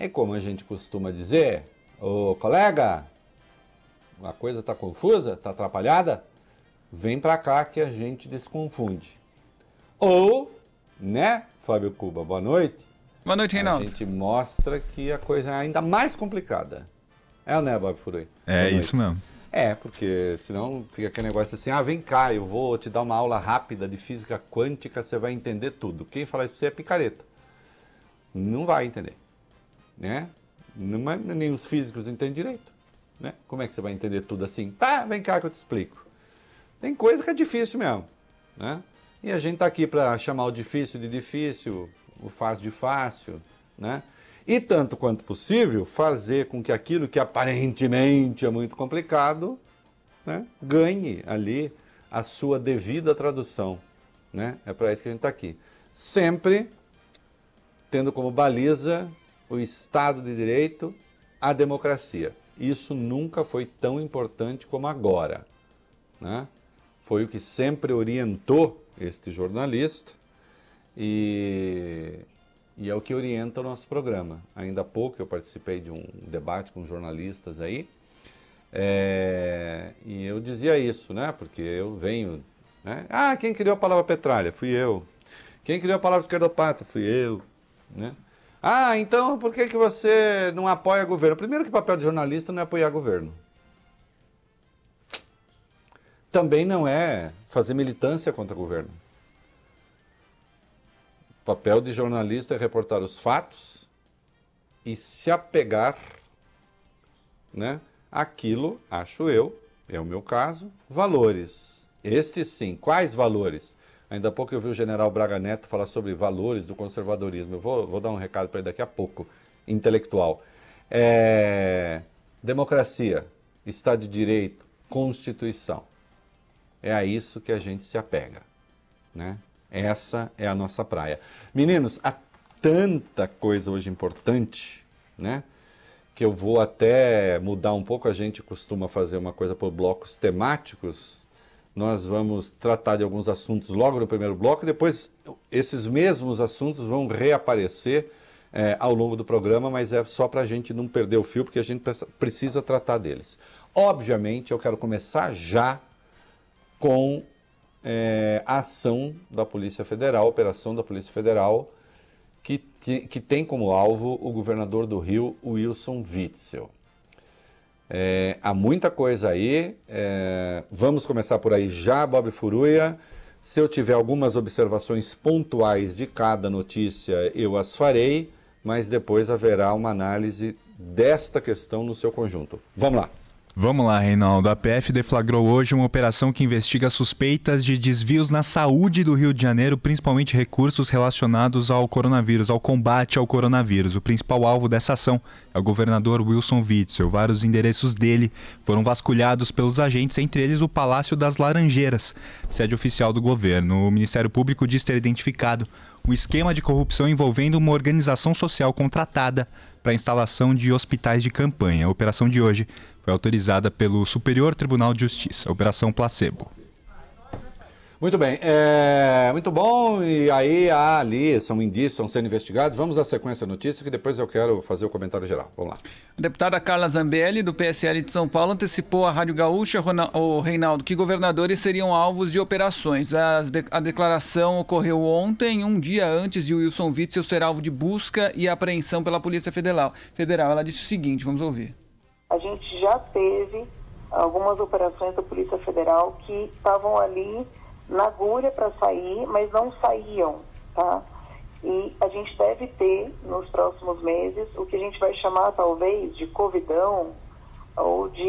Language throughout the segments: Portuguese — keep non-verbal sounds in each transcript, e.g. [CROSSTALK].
É como a gente costuma dizer, ô colega, a coisa está confusa, está atrapalhada? Vem para cá que a gente desconfunde. Ou, né, Fábio Cuba, boa noite. Boa noite, Reinaldo. A gente mostra que a coisa é ainda mais complicada. É, né, Bob Furui? É, isso mesmo. É, porque senão fica aquele negócio assim, ah, vem cá, eu vou te dar uma aula rápida de física quântica, você vai entender tudo. Quem falar isso pra você é picareta. Não vai entender né? Mas é, é nem os físicos entendem direito, né? Como é que você vai entender tudo assim? Tá, vem cá que eu te explico. Tem coisa que é difícil mesmo, né? E a gente está aqui para chamar o difícil de difícil, o fácil de fácil, né? E tanto quanto possível, fazer com que aquilo que aparentemente é muito complicado, né, ganhe ali a sua devida tradução, né? É para isso que a gente está aqui. Sempre tendo como baliza o Estado de Direito, a democracia. Isso nunca foi tão importante como agora. Né? Foi o que sempre orientou este jornalista e, e é o que orienta o nosso programa. Ainda há pouco eu participei de um debate com jornalistas aí é, e eu dizia isso, né? Porque eu venho. Né? Ah, quem criou a palavra petralha? Fui eu. Quem criou a palavra esquerdopata? Fui eu. Né? Ah, então por que, que você não apoia governo? Primeiro que o papel de jornalista não é apoiar governo. Também não é fazer militância contra o governo. O papel de jornalista é reportar os fatos e se apegar, né? Aquilo, acho eu, é o meu caso, valores. Estes sim, quais valores? Ainda há pouco eu vi o general Braga Neto falar sobre valores do conservadorismo. Eu vou, vou dar um recado para ele daqui a pouco, intelectual. É... Democracia, Estado de Direito, Constituição. É a isso que a gente se apega. Né? Essa é a nossa praia. Meninos, há tanta coisa hoje importante, né? Que eu vou até mudar um pouco. A gente costuma fazer uma coisa por blocos temáticos, nós vamos tratar de alguns assuntos logo no primeiro bloco, depois esses mesmos assuntos vão reaparecer é, ao longo do programa, mas é só para a gente não perder o fio, porque a gente precisa tratar deles. Obviamente, eu quero começar já com é, a ação da Polícia Federal, a operação da Polícia Federal, que, que tem como alvo o governador do Rio, Wilson Witzel. É, há muita coisa aí. É, vamos começar por aí já, Bob Furuia. Se eu tiver algumas observações pontuais de cada notícia, eu as farei, mas depois haverá uma análise desta questão no seu conjunto. Vamos lá! Vamos lá, Reinaldo. A PF deflagrou hoje uma operação que investiga suspeitas de desvios na saúde do Rio de Janeiro, principalmente recursos relacionados ao coronavírus, ao combate ao coronavírus. O principal alvo dessa ação é o governador Wilson Witzel. Vários endereços dele foram vasculhados pelos agentes, entre eles o Palácio das Laranjeiras, sede oficial do governo. O Ministério Público diz ter identificado o esquema de corrupção envolvendo uma organização social contratada para a instalação de hospitais de campanha. A operação de hoje foi autorizada pelo Superior Tribunal de Justiça, Operação Placebo. Muito bem, é, muito bom. E aí há ali, são indícios, estão sendo investigados. Vamos à sequência da notícia, que depois eu quero fazer o comentário geral. Vamos lá. A deputada Carla Zambelli, do PSL de São Paulo, antecipou à Rádio Gaúcha, o Reinaldo, que governadores seriam alvos de operações. A, a declaração ocorreu ontem, um dia antes de Wilson Witzel ser alvo de busca e apreensão pela Polícia Federal. Federal. Ela disse o seguinte, vamos ouvir. A gente já teve algumas operações da Polícia Federal que estavam ali na agulha para sair, mas não saíam, tá? E a gente deve ter nos próximos meses o que a gente vai chamar talvez de covidão ou de,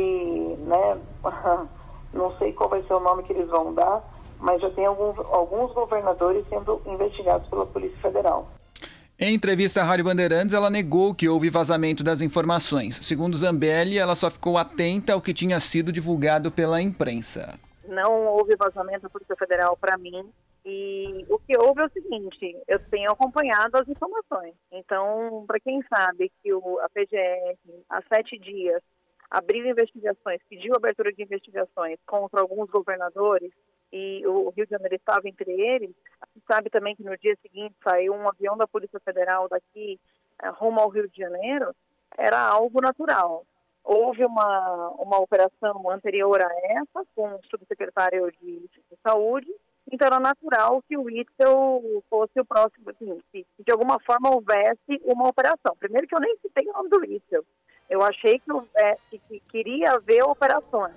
né, [LAUGHS] não sei qual vai ser o nome que eles vão dar, mas já tem alguns, alguns governadores sendo investigados pela Polícia Federal. Em entrevista à Rádio Bandeirantes, ela negou que houve vazamento das informações. Segundo Zambelli, ela só ficou atenta ao que tinha sido divulgado pela imprensa. Não houve vazamento da Polícia Federal para mim. E o que houve é o seguinte, eu tenho acompanhado as informações. Então, para quem sabe que o, a PGR, há sete dias, abriu investigações, pediu abertura de investigações contra alguns governadores, e o Rio de Janeiro estava entre eles, sabe também que no dia seguinte saiu um avião da Polícia Federal daqui, eh, rumo ao Rio de Janeiro, era algo natural. Houve uma, uma operação anterior a essa com o subsecretário de, de saúde, então era natural que o Itzel fosse o próximo, assim, que de alguma forma houvesse uma operação. Primeiro que eu nem citei o nome do Itzel. Eu achei que, é, que, que queria haver operações.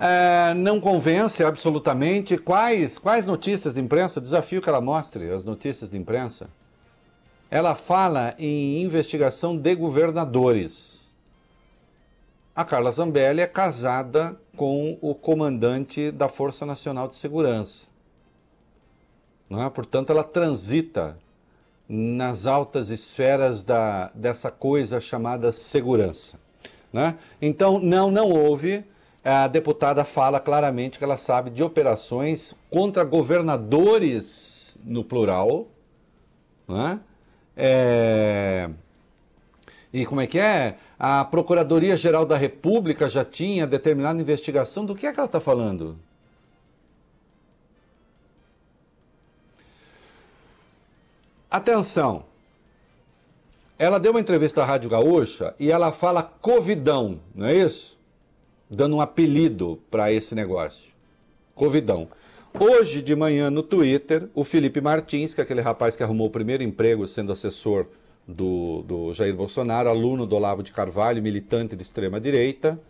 É, não convence absolutamente. Quais, quais notícias de imprensa? Desafio que ela mostre as notícias de imprensa. Ela fala em investigação de governadores a Carla Zambelli é casada com o comandante da Força Nacional de Segurança. Não é? Portanto, ela transita nas altas esferas da, dessa coisa chamada segurança. Né? Então, não, não houve. A deputada fala claramente que ela sabe de operações contra governadores, no plural, né? é, e como é que é? A Procuradoria-Geral da República já tinha determinada investigação. Do que é que ela está falando? Atenção! Ela deu uma entrevista à Rádio Gaúcha e ela fala covidão, não é isso? Dando um apelido para esse negócio. Covidão. Hoje de manhã no Twitter, o Felipe Martins, que é aquele rapaz que arrumou o primeiro emprego sendo assessor do, do Jair Bolsonaro, aluno do Olavo de Carvalho, militante de extrema-direita,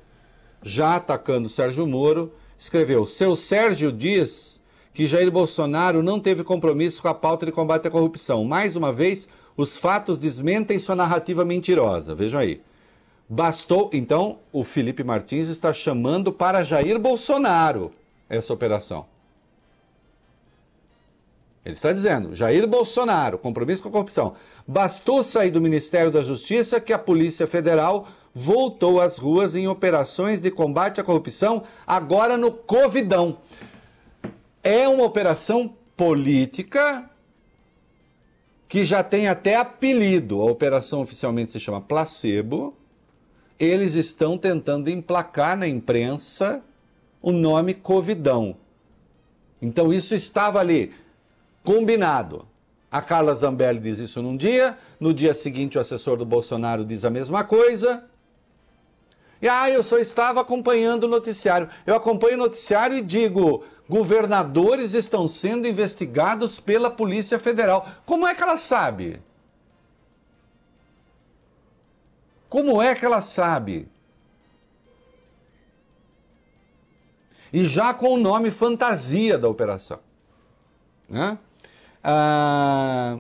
já atacando Sérgio Moro, escreveu: Seu Sérgio diz que Jair Bolsonaro não teve compromisso com a pauta de combate à corrupção. Mais uma vez, os fatos desmentem sua narrativa mentirosa. Vejam aí. Bastou, então, o Felipe Martins está chamando para Jair Bolsonaro essa operação. Ele está dizendo, Jair Bolsonaro, compromisso com a corrupção. Bastou sair do Ministério da Justiça que a Polícia Federal voltou às ruas em operações de combate à corrupção, agora no Covidão. É uma operação política que já tem até apelido. A operação oficialmente se chama Placebo. Eles estão tentando emplacar na imprensa o nome Covidão. Então isso estava ali combinado. A Carla Zambelli diz isso num dia, no dia seguinte o assessor do Bolsonaro diz a mesma coisa. E ah, eu só estava acompanhando o noticiário. Eu acompanho o noticiário e digo: governadores estão sendo investigados pela Polícia Federal. Como é que ela sabe? Como é que ela sabe? E já com o nome fantasia da operação. Né? Ah,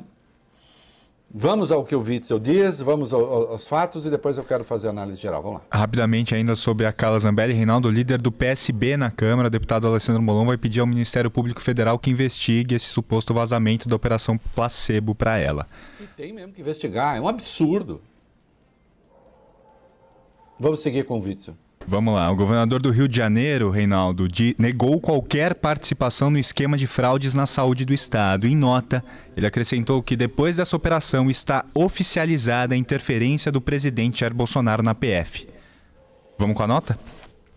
vamos ao que o Witzel diz, vamos aos fatos e depois eu quero fazer a análise geral. Vamos lá. Rapidamente, ainda sobre a Carla Zambelli, Reinaldo, líder do PSB na Câmara, deputado Alessandro Molon, vai pedir ao Ministério Público Federal que investigue esse suposto vazamento da Operação Placebo para ela. E tem mesmo que investigar, é um absurdo. Vamos seguir com o Witzel. Vamos lá. O governador do Rio de Janeiro, Reinaldo, de, negou qualquer participação no esquema de fraudes na saúde do Estado. Em nota, ele acrescentou que depois dessa operação está oficializada a interferência do presidente Jair Bolsonaro na PF. Vamos com a nota?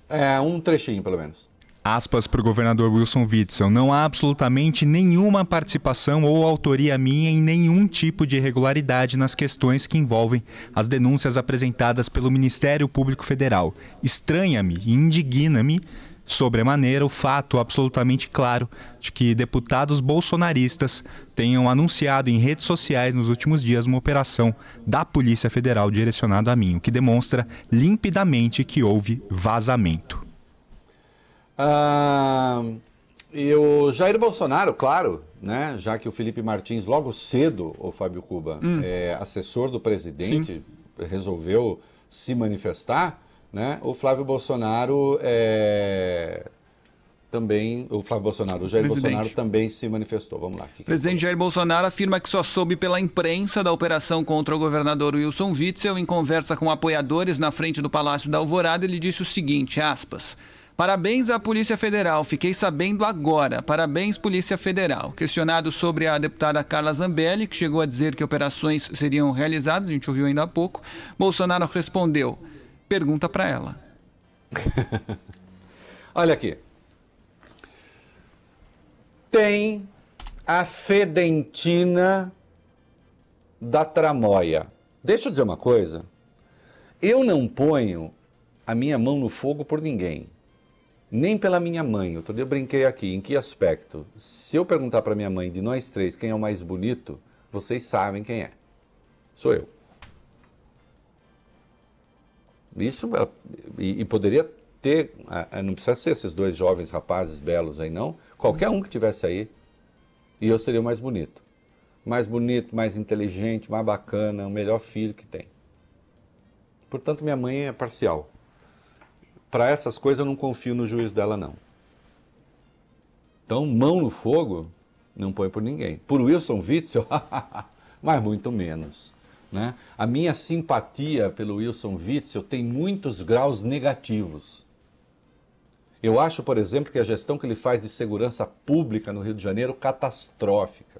É, um trechinho, pelo menos. Aspas para o governador Wilson Witzel: Não há absolutamente nenhuma participação ou autoria minha em nenhum tipo de irregularidade nas questões que envolvem as denúncias apresentadas pelo Ministério Público Federal. Estranha-me e indigna-me sobremaneira o fato absolutamente claro de que deputados bolsonaristas tenham anunciado em redes sociais nos últimos dias uma operação da Polícia Federal direcionada a mim, o que demonstra limpidamente que houve vazamento. Ah, e o Jair Bolsonaro, claro, né? Já que o Felipe Martins, logo cedo, o Fábio Cuba, hum. é assessor do presidente, Sim. resolveu se manifestar, né? O Flávio Bolsonaro é... também, o Flávio Bolsonaro, o Jair presidente. Bolsonaro também se manifestou. Vamos lá. Que presidente que Jair Bolsonaro afirma que só soube pela imprensa da operação contra o governador Wilson Witzel. Em conversa com apoiadores na frente do Palácio da Alvorada, ele disse o seguinte, aspas... Parabéns à Polícia Federal, fiquei sabendo agora. Parabéns, Polícia Federal. Questionado sobre a deputada Carla Zambelli, que chegou a dizer que operações seriam realizadas, a gente ouviu ainda há pouco, Bolsonaro respondeu: pergunta para ela. [LAUGHS] Olha aqui. Tem a fedentina da tramóia. Deixa eu dizer uma coisa. Eu não ponho a minha mão no fogo por ninguém nem pela minha mãe. Outro dia eu brinquei aqui. Em que aspecto? Se eu perguntar para minha mãe de nós três quem é o mais bonito, vocês sabem quem é. Sou eu. Isso é, e, e poderia ter, é, é, não precisa ser esses dois jovens rapazes belos aí não. Qualquer um que tivesse aí e eu seria o mais bonito. Mais bonito, mais inteligente, mais bacana, o melhor filho que tem. Portanto, minha mãe é parcial para essas coisas eu não confio no juiz dela, não. Então, mão no fogo, não põe por ninguém. Por Wilson Witzel, [LAUGHS] mas muito menos. Né? A minha simpatia pelo Wilson Witzel tem muitos graus negativos. Eu acho, por exemplo, que a gestão que ele faz de segurança pública no Rio de Janeiro catastrófica.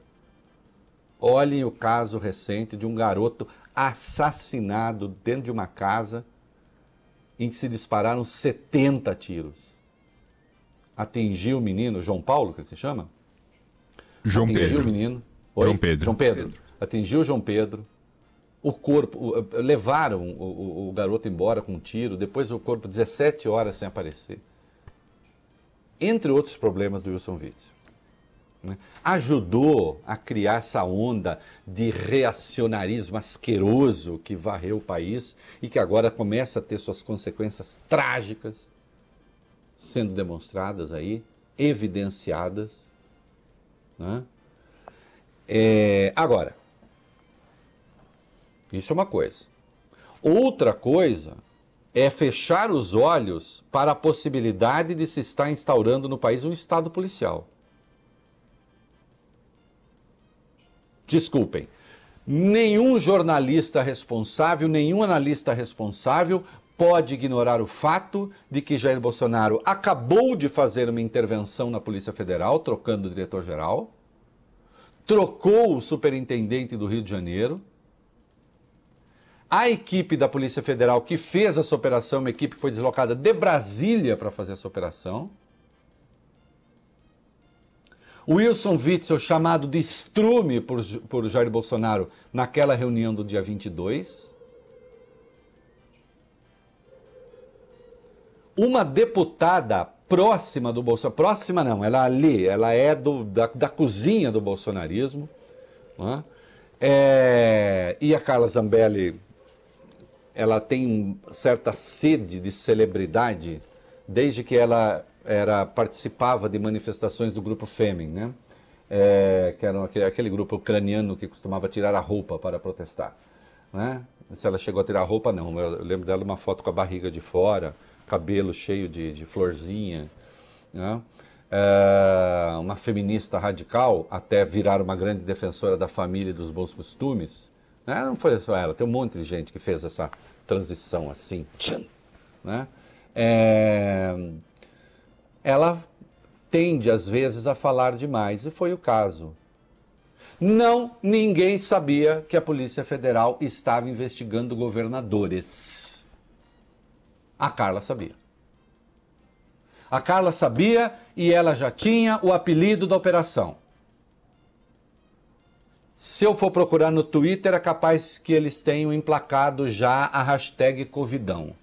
Olhem o caso recente de um garoto assassinado dentro de uma casa em que se dispararam 70 tiros. Atingiu o menino, João Paulo, que se chama? João Atingiu Pedro. o menino. Oi? João Pedro. João Pedro. Atingiu Atingiu João Pedro. O corpo, levaram o, o, o garoto embora com um tiro, depois o corpo 17 horas sem aparecer. Entre outros problemas do Wilson Witzel né, ajudou a criar essa onda de reacionarismo asqueroso que varreu o país e que agora começa a ter suas consequências trágicas sendo demonstradas aí, evidenciadas. Né? É, agora, isso é uma coisa. Outra coisa é fechar os olhos para a possibilidade de se estar instaurando no país um Estado policial. desculpem, nenhum jornalista responsável, nenhum analista responsável pode ignorar o fato de que Jair Bolsonaro acabou de fazer uma intervenção na Polícia Federal, trocando o diretor-geral, trocou o superintendente do Rio de Janeiro. A equipe da Polícia Federal que fez essa operação, uma equipe que foi deslocada de Brasília para fazer essa operação, Wilson Witzel, chamado de estrume por, por Jair Bolsonaro naquela reunião do dia 22. Uma deputada próxima do Bolsonaro, próxima não, ela é ali, ela é do, da, da cozinha do bolsonarismo. Né? É, e a Carla Zambelli, ela tem certa sede de celebridade desde que ela era participava de manifestações do grupo Femen, né? É, que era aquele, aquele, grupo ucraniano que costumava tirar a roupa para protestar. Né? Se ela chegou a tirar a roupa, não. Eu lembro dela uma foto com a barriga de fora, cabelo cheio de, de florzinha. Né? É, uma feminista radical, até virar uma grande defensora da família e dos bons costumes. Né? Não foi só ela, tem um monte de gente que fez essa transição assim. Né? É, ela tende às vezes a falar demais, e foi o caso. Não, ninguém sabia que a Polícia Federal estava investigando governadores. A Carla sabia. A Carla sabia e ela já tinha o apelido da operação. Se eu for procurar no Twitter, é capaz que eles tenham emplacado já a hashtag Covidão.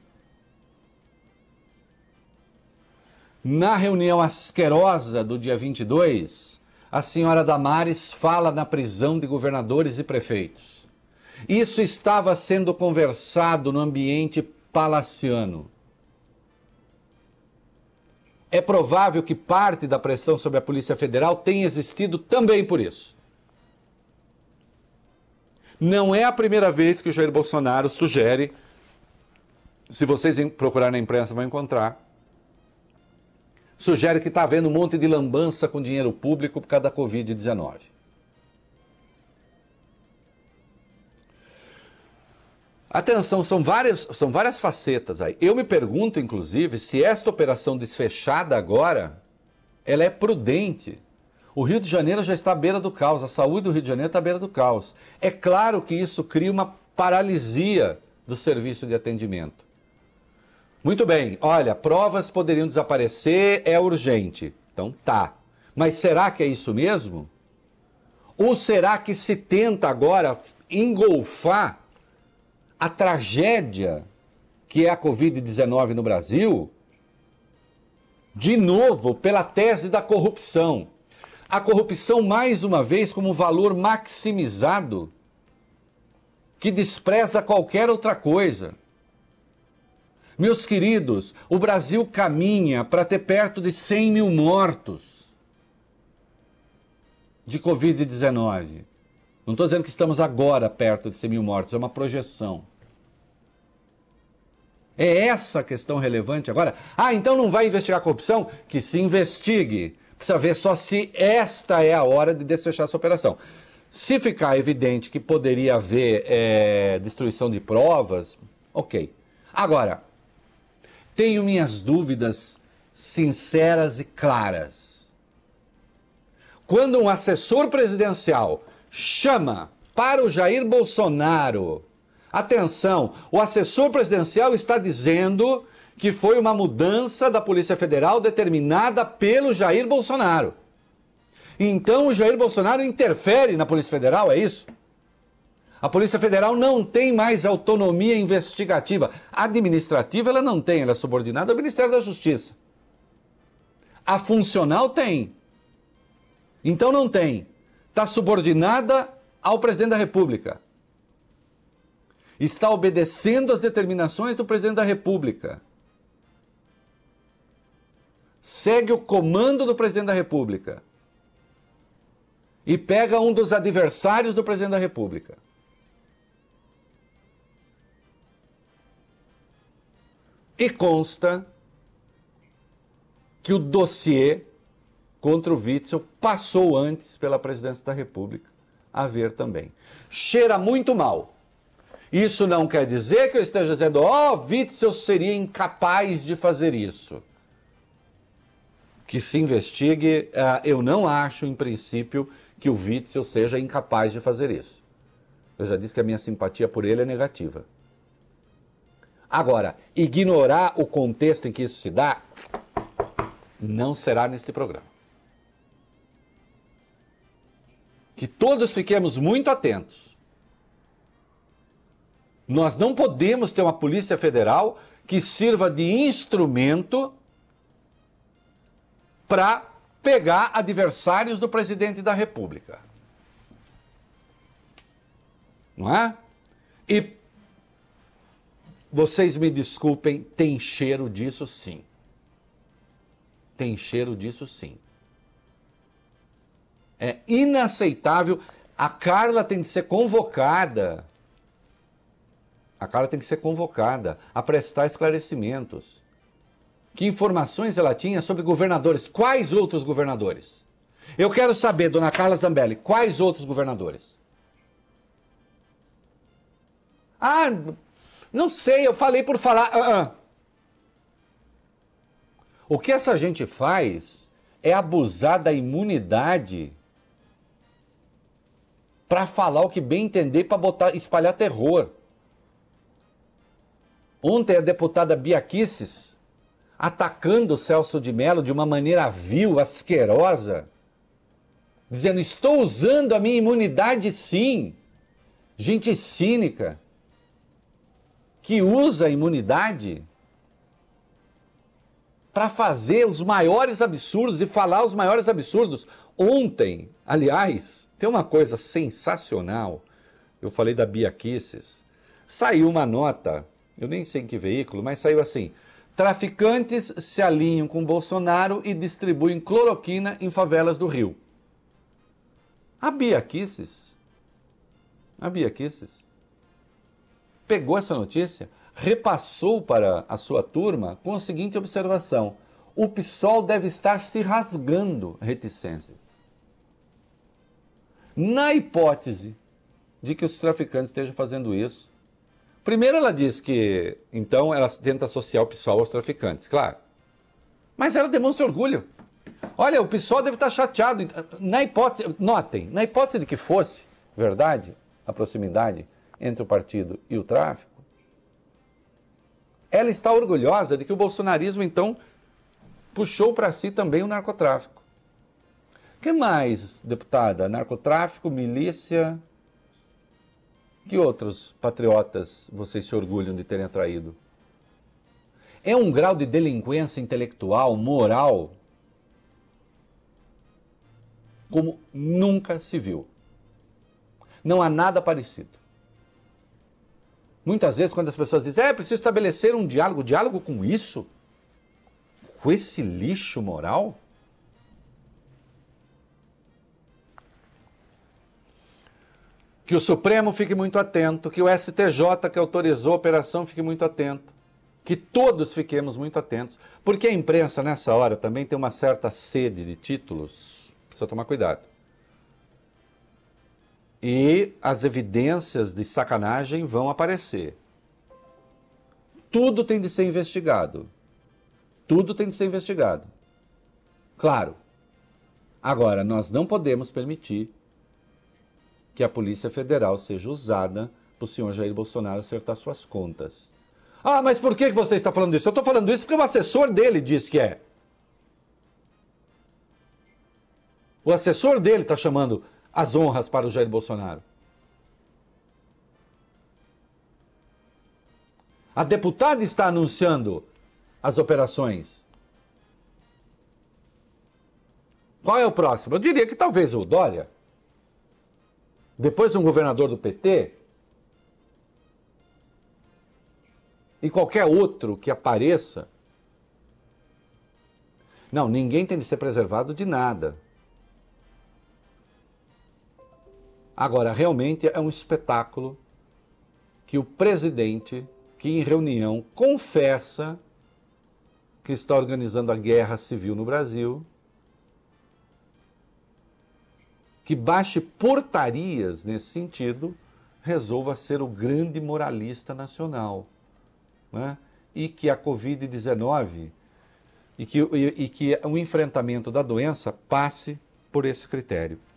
Na reunião asquerosa do dia 22, a senhora Damares fala na prisão de governadores e prefeitos. Isso estava sendo conversado no ambiente palaciano. É provável que parte da pressão sobre a Polícia Federal tenha existido também por isso. Não é a primeira vez que o Jair Bolsonaro sugere, se vocês procurarem na imprensa vão encontrar, sugere que está havendo um monte de lambança com dinheiro público por causa da Covid-19. Atenção, são várias, são várias facetas aí. Eu me pergunto, inclusive, se esta operação desfechada agora, ela é prudente. O Rio de Janeiro já está à beira do caos, a saúde do Rio de Janeiro está à beira do caos. É claro que isso cria uma paralisia do serviço de atendimento. Muito bem. Olha, provas poderiam desaparecer, é urgente. Então tá. Mas será que é isso mesmo? Ou será que se tenta agora engolfar a tragédia que é a Covid-19 no Brasil? De novo, pela tese da corrupção. A corrupção, mais uma vez, como valor maximizado que despreza qualquer outra coisa. Meus queridos, o Brasil caminha para ter perto de 100 mil mortos de Covid-19. Não estou dizendo que estamos agora perto de 100 mil mortos, é uma projeção. É essa a questão relevante agora. Ah, então não vai investigar a corrupção? Que se investigue. Precisa ver só se esta é a hora de desfechar essa operação. Se ficar evidente que poderia haver é, destruição de provas, ok. Agora, tenho minhas dúvidas sinceras e claras. Quando um assessor presidencial chama para o Jair Bolsonaro, atenção, o assessor presidencial está dizendo que foi uma mudança da Polícia Federal determinada pelo Jair Bolsonaro. Então o Jair Bolsonaro interfere na Polícia Federal, é isso? A Polícia Federal não tem mais autonomia investigativa. Administrativa ela não tem, ela é subordinada ao Ministério da Justiça. A funcional tem. Então não tem. Está subordinada ao presidente da República. Está obedecendo às determinações do presidente da República. Segue o comando do presidente da República. E pega um dos adversários do presidente da República. E consta que o dossiê contra o Witzel passou antes pela presidência da República a ver também. Cheira muito mal. Isso não quer dizer que eu esteja dizendo, ó, oh, Witzel seria incapaz de fazer isso. Que se investigue, uh, eu não acho, em princípio, que o Witzel seja incapaz de fazer isso. Eu já disse que a minha simpatia por ele é negativa. Agora, ignorar o contexto em que isso se dá não será neste programa. Que todos fiquemos muito atentos. Nós não podemos ter uma Polícia Federal que sirva de instrumento para pegar adversários do presidente da República. Não é? E vocês me desculpem, tem cheiro disso sim. Tem cheiro disso sim. É inaceitável. A Carla tem que ser convocada. A Carla tem que ser convocada a prestar esclarecimentos. Que informações ela tinha sobre governadores? Quais outros governadores? Eu quero saber, dona Carla Zambelli, quais outros governadores? Ah, não sei, eu falei por falar. Uh -uh. O que essa gente faz é abusar da imunidade para falar o que bem entender, para botar, espalhar terror. Ontem a deputada Bia Kicis, atacando o Celso de Mello de uma maneira vil, asquerosa, dizendo: "Estou usando a minha imunidade sim". Gente cínica que usa a imunidade para fazer os maiores absurdos e falar os maiores absurdos. Ontem, aliás, tem uma coisa sensacional. Eu falei da Bia Kisses. Saiu uma nota, eu nem sei em que veículo, mas saiu assim: traficantes se alinham com Bolsonaro e distribuem cloroquina em favelas do Rio. A Bia Kisses. A Bia Kisses pegou essa notícia, repassou para a sua turma com a seguinte observação: o PSOL deve estar se rasgando reticências. Na hipótese de que os traficantes estejam fazendo isso, primeiro ela diz que então ela tenta associar o PSOL aos traficantes, claro. Mas ela demonstra orgulho. Olha, o PSOL deve estar chateado. Na hipótese, notem, na hipótese de que fosse verdade a proximidade entre o partido e o tráfico, ela está orgulhosa de que o bolsonarismo, então, puxou para si também o narcotráfico. que mais, deputada? Narcotráfico, milícia. Que outros patriotas vocês se orgulham de terem atraído? É um grau de delinquência intelectual, moral, como nunca se viu. Não há nada parecido. Muitas vezes, quando as pessoas dizem, é, preciso estabelecer um diálogo, diálogo com isso? Com esse lixo moral? Que o Supremo fique muito atento, que o STJ que autorizou a operação fique muito atento, que todos fiquemos muito atentos, porque a imprensa nessa hora também tem uma certa sede de títulos, precisa tomar cuidado e as evidências de sacanagem vão aparecer. Tudo tem de ser investigado. Tudo tem de ser investigado. Claro. Agora, nós não podemos permitir que a Polícia Federal seja usada para o senhor Jair Bolsonaro acertar suas contas. Ah, mas por que você está falando isso? Eu estou falando isso porque o assessor dele disse que é. O assessor dele está chamando as honras para o Jair Bolsonaro. A deputada está anunciando as operações. Qual é o próximo? Eu diria que talvez o Dória. Depois um governador do PT. E qualquer outro que apareça. Não, ninguém tem de ser preservado de nada. Agora, realmente é um espetáculo que o presidente, que em reunião confessa que está organizando a guerra civil no Brasil, que baixe portarias nesse sentido, resolva ser o grande moralista nacional. Né? E que a Covid-19 e que, e, e que o enfrentamento da doença passe por esse critério.